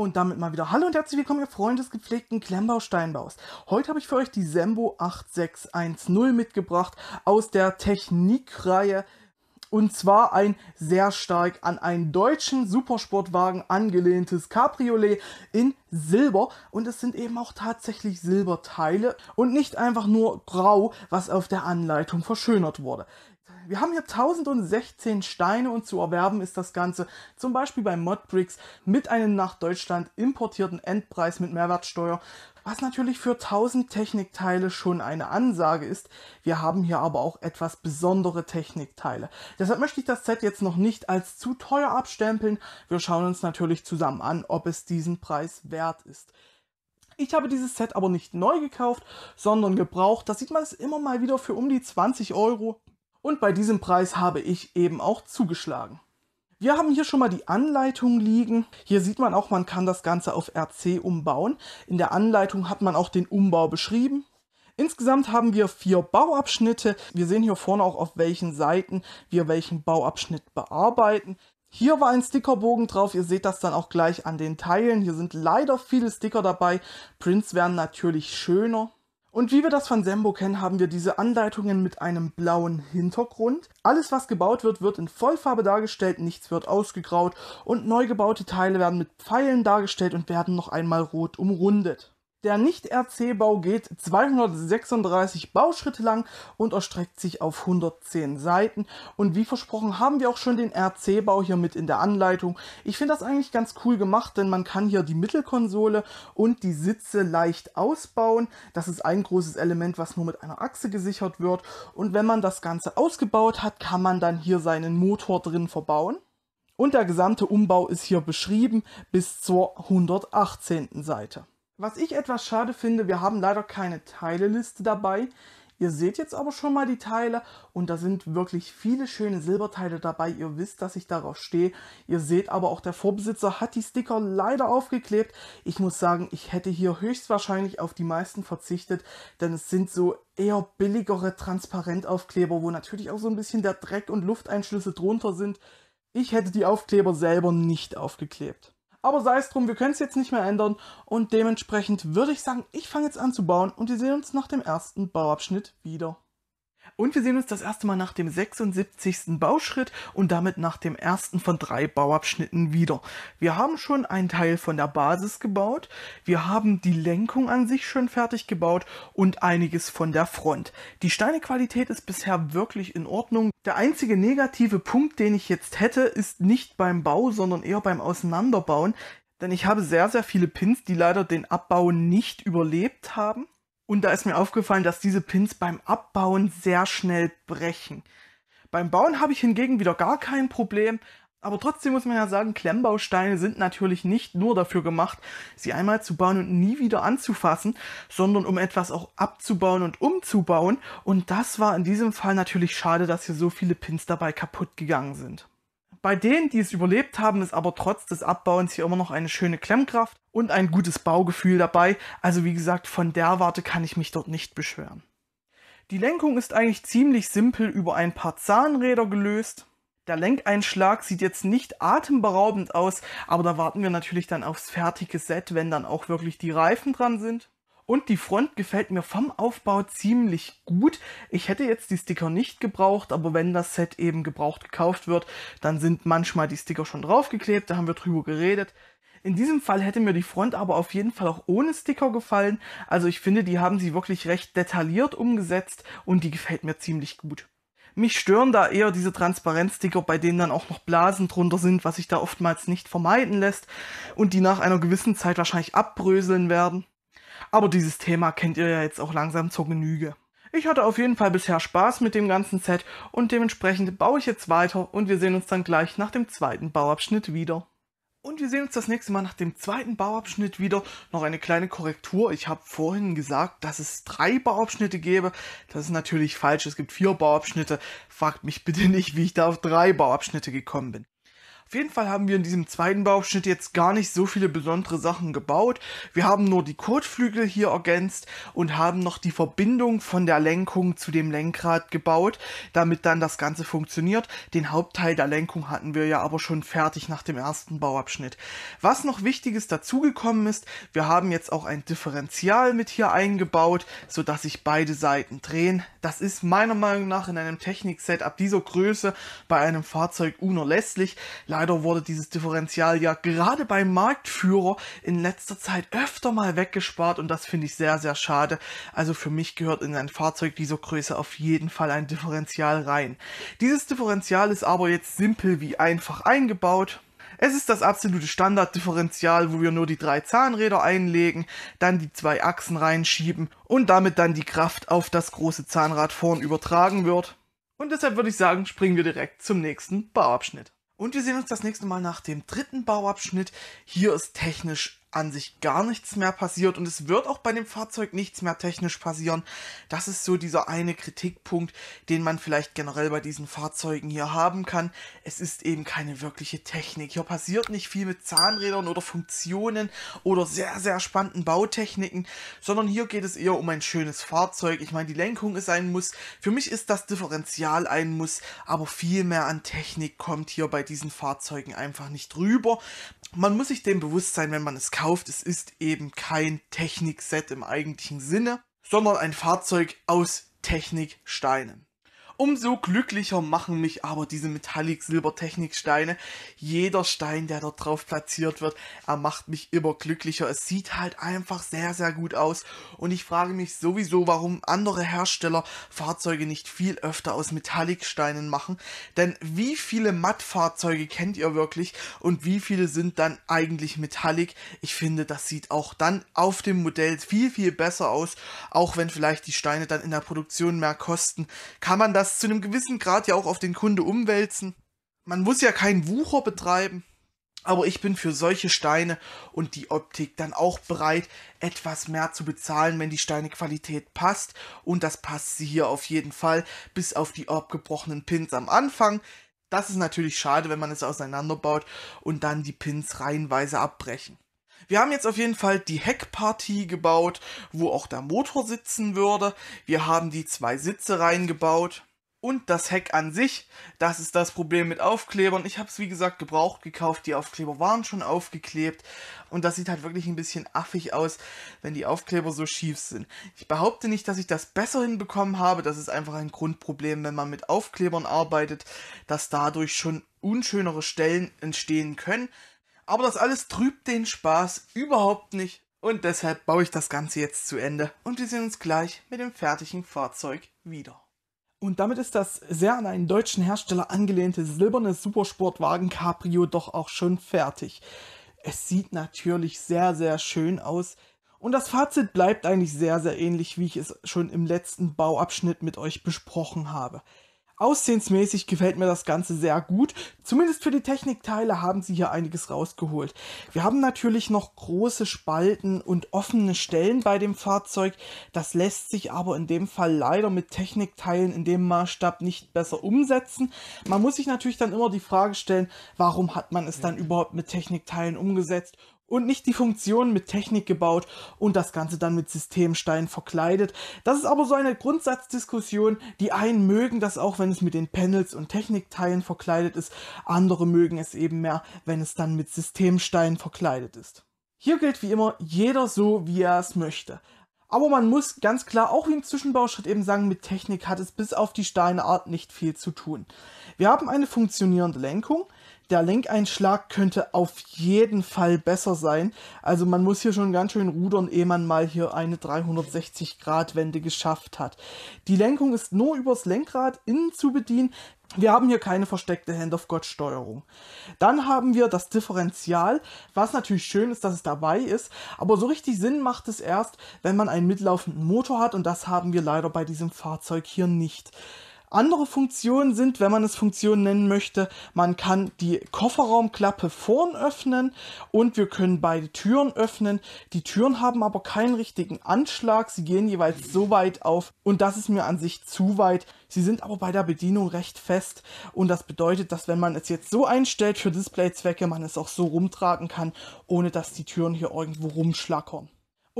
Und damit mal wieder Hallo und herzlich willkommen, ihr Freunde des gepflegten Klemmbausteinbaus. Heute habe ich für euch die Sembo 8610 mitgebracht aus der Technikreihe. Und zwar ein sehr stark an einen deutschen Supersportwagen angelehntes Cabriolet in Silber. Und es sind eben auch tatsächlich Silberteile und nicht einfach nur Grau, was auf der Anleitung verschönert wurde. Wir haben hier 1016 Steine und zu erwerben ist das Ganze zum Beispiel bei Modbricks mit einem nach Deutschland importierten Endpreis mit Mehrwertsteuer, was natürlich für 1000 Technikteile schon eine Ansage ist. Wir haben hier aber auch etwas besondere Technikteile. Deshalb möchte ich das Set jetzt noch nicht als zu teuer abstempeln. Wir schauen uns natürlich zusammen an, ob es diesen Preis wert ist. Ich habe dieses Set aber nicht neu gekauft, sondern gebraucht. Da sieht man es immer mal wieder für um die 20 Euro. Und bei diesem Preis habe ich eben auch zugeschlagen. Wir haben hier schon mal die Anleitung liegen. Hier sieht man auch, man kann das Ganze auf RC umbauen. In der Anleitung hat man auch den Umbau beschrieben. Insgesamt haben wir vier Bauabschnitte. Wir sehen hier vorne auch, auf welchen Seiten wir welchen Bauabschnitt bearbeiten. Hier war ein Stickerbogen drauf. Ihr seht das dann auch gleich an den Teilen. Hier sind leider viele Sticker dabei. Prints wären natürlich schöner. Und wie wir das von Sembo kennen, haben wir diese Anleitungen mit einem blauen Hintergrund. Alles, was gebaut wird, wird in Vollfarbe dargestellt, nichts wird ausgegraut und neu gebaute Teile werden mit Pfeilen dargestellt und werden noch einmal rot umrundet. Der Nicht-RC-Bau geht 236 Bauschritte lang und erstreckt sich auf 110 Seiten. Und wie versprochen haben wir auch schon den RC-Bau hier mit in der Anleitung. Ich finde das eigentlich ganz cool gemacht, denn man kann hier die Mittelkonsole und die Sitze leicht ausbauen. Das ist ein großes Element, was nur mit einer Achse gesichert wird. Und wenn man das Ganze ausgebaut hat, kann man dann hier seinen Motor drin verbauen. Und der gesamte Umbau ist hier beschrieben bis zur 118. Seite. Was ich etwas schade finde, wir haben leider keine Teileliste dabei. Ihr seht jetzt aber schon mal die Teile und da sind wirklich viele schöne Silberteile dabei. Ihr wisst, dass ich darauf stehe. Ihr seht aber auch, der Vorbesitzer hat die Sticker leider aufgeklebt. Ich muss sagen, ich hätte hier höchstwahrscheinlich auf die meisten verzichtet, denn es sind so eher billigere Transparentaufkleber, wo natürlich auch so ein bisschen der Dreck und Lufteinschlüsse drunter sind. Ich hätte die Aufkleber selber nicht aufgeklebt. Aber sei es drum, wir können es jetzt nicht mehr ändern und dementsprechend würde ich sagen, ich fange jetzt an zu bauen und wir sehen uns nach dem ersten Bauabschnitt wieder. Und wir sehen uns das erste Mal nach dem 76. Bauschritt und damit nach dem ersten von drei Bauabschnitten wieder. Wir haben schon einen Teil von der Basis gebaut, wir haben die Lenkung an sich schon fertig gebaut und einiges von der Front. Die Steinequalität ist bisher wirklich in Ordnung. Der einzige negative Punkt, den ich jetzt hätte, ist nicht beim Bau, sondern eher beim Auseinanderbauen, denn ich habe sehr, sehr viele Pins, die leider den Abbau nicht überlebt haben. Und da ist mir aufgefallen, dass diese Pins beim Abbauen sehr schnell brechen. Beim Bauen habe ich hingegen wieder gar kein Problem, aber trotzdem muss man ja sagen, Klemmbausteine sind natürlich nicht nur dafür gemacht, sie einmal zu bauen und nie wieder anzufassen, sondern um etwas auch abzubauen und umzubauen. Und das war in diesem Fall natürlich schade, dass hier so viele Pins dabei kaputt gegangen sind. Bei denen, die es überlebt haben, ist aber trotz des Abbauens hier immer noch eine schöne Klemmkraft und ein gutes Baugefühl dabei. Also wie gesagt, von der Warte kann ich mich dort nicht beschweren. Die Lenkung ist eigentlich ziemlich simpel über ein paar Zahnräder gelöst. Der Lenkeinschlag sieht jetzt nicht atemberaubend aus, aber da warten wir natürlich dann aufs fertige Set, wenn dann auch wirklich die Reifen dran sind. Und die Front gefällt mir vom Aufbau ziemlich gut. Ich hätte jetzt die Sticker nicht gebraucht, aber wenn das Set eben gebraucht gekauft wird, dann sind manchmal die Sticker schon draufgeklebt, da haben wir drüber geredet. In diesem Fall hätte mir die Front aber auf jeden Fall auch ohne Sticker gefallen. Also ich finde, die haben sie wirklich recht detailliert umgesetzt und die gefällt mir ziemlich gut. Mich stören da eher diese Transparenzsticker, bei denen dann auch noch Blasen drunter sind, was sich da oftmals nicht vermeiden lässt und die nach einer gewissen Zeit wahrscheinlich abbröseln werden. Aber dieses Thema kennt ihr ja jetzt auch langsam zur Genüge. Ich hatte auf jeden Fall bisher Spaß mit dem ganzen Set und dementsprechend baue ich jetzt weiter und wir sehen uns dann gleich nach dem zweiten Bauabschnitt wieder. Und wir sehen uns das nächste Mal nach dem zweiten Bauabschnitt wieder. Noch eine kleine Korrektur. Ich habe vorhin gesagt, dass es drei Bauabschnitte gäbe. Das ist natürlich falsch. Es gibt vier Bauabschnitte. Fragt mich bitte nicht, wie ich da auf drei Bauabschnitte gekommen bin. Auf jeden Fall haben wir in diesem zweiten Bauabschnitt jetzt gar nicht so viele besondere Sachen gebaut. Wir haben nur die Kotflügel hier ergänzt und haben noch die Verbindung von der Lenkung zu dem Lenkrad gebaut, damit dann das Ganze funktioniert. Den Hauptteil der Lenkung hatten wir ja aber schon fertig nach dem ersten Bauabschnitt. Was noch Wichtiges dazugekommen ist, wir haben jetzt auch ein Differential mit hier eingebaut, sodass sich beide Seiten drehen. Das ist meiner Meinung nach in einem Technik-Setup dieser Größe bei einem Fahrzeug unerlässlich. Leider leider wurde dieses Differential ja gerade beim Marktführer in letzter Zeit öfter mal weggespart und das finde ich sehr, sehr schade. Also für mich gehört in ein Fahrzeug dieser Größe auf jeden Fall ein Differential rein. Dieses Differential ist aber jetzt simpel wie einfach eingebaut. Es ist das absolute Standarddifferential, wo wir nur die drei Zahnräder einlegen, dann die zwei Achsen reinschieben und damit dann die Kraft auf das große Zahnrad vorn übertragen wird. Und deshalb würde ich sagen, springen wir direkt zum nächsten Bauabschnitt. Und wir sehen uns das nächste Mal nach dem dritten Bauabschnitt. Hier ist technisch an sich gar nichts mehr passiert und es wird auch bei dem Fahrzeug nichts mehr technisch passieren. Das ist so dieser eine Kritikpunkt, den man vielleicht generell bei diesen Fahrzeugen hier haben kann. Es ist eben keine wirkliche Technik. Hier passiert nicht viel mit Zahnrädern oder Funktionen oder sehr, sehr spannenden Bautechniken, sondern hier geht es eher um ein schönes Fahrzeug. Ich meine, die Lenkung ist ein Muss. Für mich ist das Differential ein Muss, aber viel mehr an Technik kommt hier bei diesen Fahrzeugen einfach nicht rüber. Man muss sich dem bewusst sein, wenn man es kann verkauft. Es ist eben kein Technikset im eigentlichen Sinne, sondern ein Fahrzeug aus Techniksteinen. Umso glücklicher machen mich aber diese Metallic-Silber-Technik-Steine. Jeder Stein, der dort drauf platziert wird, er macht mich immer glücklicher. Es sieht halt einfach sehr, sehr gut aus. Und ich frage mich sowieso, warum andere Hersteller Fahrzeuge nicht viel öfter aus Metallic-Steinen machen. Denn wie viele Matt-Fahrzeuge kennt ihr wirklich und wie viele sind dann eigentlich Metallic? Ich finde, das sieht auch dann auf dem Modell viel, viel besser aus. Auch wenn vielleicht die Steine dann in der Produktion mehr kosten, kann man das das zu einem gewissen Grad ja auch auf den Kunde umwälzen. Man muss ja keinen Wucher betreiben. Aber ich bin für solche Steine und die Optik dann auch bereit, etwas mehr zu bezahlen, wenn die Steinequalität passt. Und das passt sie hier auf jeden Fall, bis auf die abgebrochenen Pins am Anfang. Das ist natürlich schade, wenn man es auseinanderbaut und dann die Pins reihenweise abbrechen. Wir haben jetzt auf jeden Fall die Heckpartie gebaut, wo auch der Motor sitzen würde. Wir haben die zwei Sitze reingebaut und das Heck an sich. Das ist das Problem mit Aufklebern. Ich habe es wie gesagt gebraucht gekauft. Die Aufkleber waren schon aufgeklebt und das sieht halt wirklich ein bisschen affig aus, wenn die Aufkleber so schief sind. Ich behaupte nicht, dass ich das besser hinbekommen habe. Das ist einfach ein Grundproblem, wenn man mit Aufklebern arbeitet, dass dadurch schon unschönere Stellen entstehen können. Aber das alles trübt den Spaß überhaupt nicht. Und deshalb baue ich das Ganze jetzt zu Ende und wir sehen uns gleich mit dem fertigen Fahrzeug wieder. Und damit ist das sehr an einen deutschen Hersteller angelehnte silberne Supersportwagen Cabrio doch auch schon fertig. Es sieht natürlich sehr, sehr schön aus. Und das Fazit bleibt eigentlich sehr, sehr ähnlich, wie ich es schon im letzten Bauabschnitt mit euch besprochen habe. Aussehensmäßig gefällt mir das Ganze sehr gut. Zumindest für die Technikteile haben sie hier einiges rausgeholt. Wir haben natürlich noch große Spalten und offene Stellen bei dem Fahrzeug. Das lässt sich aber in dem Fall leider mit Technikteilen in dem Maßstab nicht besser umsetzen. Man muss sich natürlich dann immer die Frage stellen, warum hat man es dann überhaupt mit Technikteilen umgesetzt und nicht die Funktion mit Technik gebaut und das Ganze dann mit Systemsteinen verkleidet. Das ist aber so eine Grundsatzdiskussion. Die einen mögen das auch, wenn es mit den Panels und Technikteilen verkleidet ist, andere mögen es eben mehr, wenn es dann mit Systemsteinen verkleidet ist. Hier gilt wie immer, jeder so, wie er es möchte. Aber man muss ganz klar auch im Zwischenbauschritt eben sagen, mit Technik hat es bis auf die Steineart nicht viel zu tun. Wir haben eine funktionierende Lenkung, der Lenkeinschlag könnte auf jeden Fall besser sein. Also man muss hier schon ganz schön rudern, ehe man mal hier eine 360-Grad-Wende geschafft hat. Die Lenkung ist nur übers Lenkrad innen zu bedienen. Wir haben hier keine versteckte Hand-of-God-Steuerung. Dann haben wir das Differential, was natürlich schön ist, dass es dabei ist, aber so richtig Sinn macht es erst, wenn man einen mitlaufenden Motor hat und das haben wir leider bei diesem Fahrzeug hier nicht. Andere Funktionen sind, wenn man es Funktionen nennen möchte, man kann die Kofferraumklappe vorn öffnen und wir können beide Türen öffnen. Die Türen haben aber keinen richtigen Anschlag, sie gehen jeweils so weit auf und das ist mir an sich zu weit. Sie sind aber bei der Bedienung recht fest und das bedeutet, dass wenn man es jetzt so einstellt für Displayzwecke, man es auch so rumtragen kann, ohne dass die Türen hier irgendwo rumschlackern.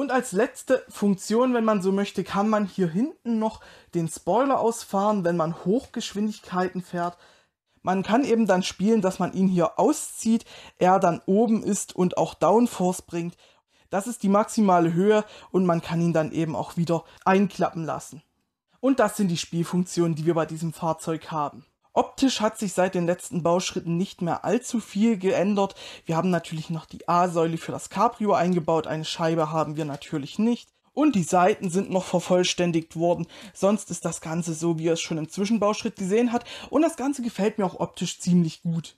Und als letzte Funktion, wenn man so möchte, kann man hier hinten noch den Spoiler ausfahren, wenn man Hochgeschwindigkeiten fährt. Man kann eben dann spielen, dass man ihn hier auszieht, er dann oben ist und auch Downforce bringt. Das ist die maximale Höhe und man kann ihn dann eben auch wieder einklappen lassen. Und das sind die Spielfunktionen, die wir bei diesem Fahrzeug haben. Optisch hat sich seit den letzten Bauschritten nicht mehr allzu viel geändert. Wir haben natürlich noch die A-Säule für das Cabrio eingebaut, eine Scheibe haben wir natürlich nicht. Und die Seiten sind noch vervollständigt worden. Sonst ist das Ganze so, wie ihr es schon im Zwischenbauschritt gesehen habt. Und das Ganze gefällt mir auch optisch ziemlich gut.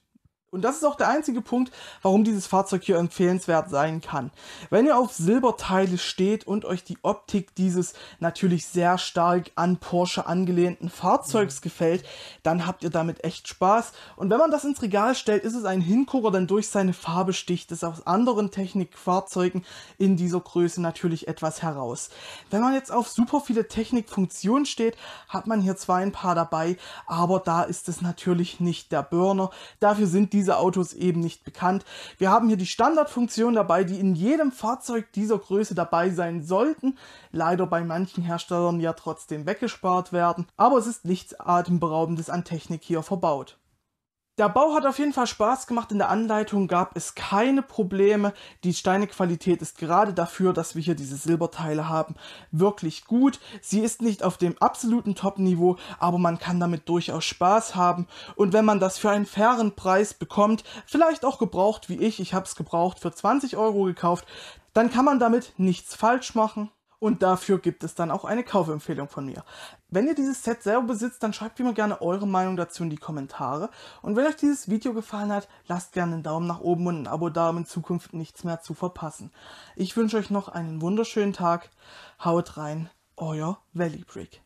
Und das ist auch der einzige Punkt, warum dieses Fahrzeug hier empfehlenswert sein kann. Wenn ihr auf Silberteile steht und euch die Optik dieses natürlich sehr stark an Porsche angelehnten Fahrzeugs mhm. gefällt, dann habt ihr damit echt Spaß. Und wenn man das ins Regal stellt, ist es ein Hingucker, denn durch seine Farbe sticht es aus anderen Technikfahrzeugen in dieser Größe natürlich etwas heraus. Wenn man jetzt auf super viele Technikfunktionen steht, hat man hier zwar ein paar dabei, aber da ist es natürlich nicht der Burner. Dafür sind die diese Autos eben nicht bekannt. Wir haben hier die Standardfunktion dabei, die in jedem Fahrzeug dieser Größe dabei sein sollten, leider bei manchen Herstellern ja trotzdem weggespart werden, aber es ist nichts Atemberaubendes an Technik hier verbaut. Der Bau hat auf jeden Fall Spaß gemacht. In der Anleitung gab es keine Probleme. Die Steinequalität ist gerade dafür, dass wir hier diese Silberteile haben, wirklich gut. Sie ist nicht auf dem absoluten Top-Niveau, aber man kann damit durchaus Spaß haben. Und wenn man das für einen fairen Preis bekommt, vielleicht auch gebraucht wie ich, ich habe es gebraucht für 20 Euro gekauft, dann kann man damit nichts falsch machen. Und dafür gibt es dann auch eine Kaufempfehlung von mir. Wenn ihr dieses Set selber besitzt, dann schreibt mir gerne eure Meinung dazu in die Kommentare. Und wenn euch dieses Video gefallen hat, lasst gerne einen Daumen nach oben und ein Abo da, um in Zukunft nichts mehr zu verpassen. Ich wünsche euch noch einen wunderschönen Tag. Haut rein, euer Valley Brick.